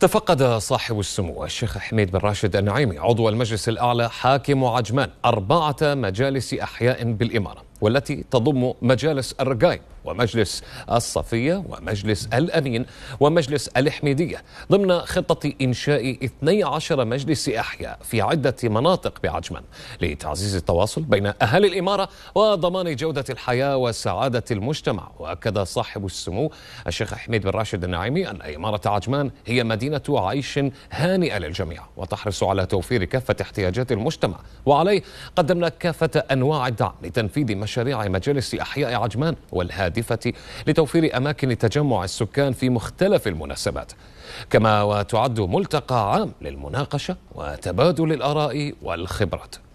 تفقد صاحب السمو الشيخ حميد بن راشد النعيمي عضو المجلس الأعلى حاكم عجمان أربعة مجالس أحياء بالإمارة والتي تضم مجالس الرقايم ومجلس الصفية ومجلس الأمين ومجلس الحميدية ضمن خطة إنشاء 12 مجلس أحياء في عدة مناطق بعجمان لتعزيز التواصل بين أهالي الإمارة وضمان جودة الحياة وسعادة المجتمع وأكد صاحب السمو الشيخ حميد بن راشد النعيمي أن إمارة عجمان هي مدينة عيش هانئة للجميع وتحرص على توفير كافة احتياجات المجتمع وعليه قدمنا كافة أنواع الدعم لتنفيذ مشاريع مجالس أحياء عجمان والهادي الهادفة لتوفير أماكن تجمع السكان في مختلف المناسبات كما وتعد ملتقى عام للمناقشة وتبادل الآراء والخبرات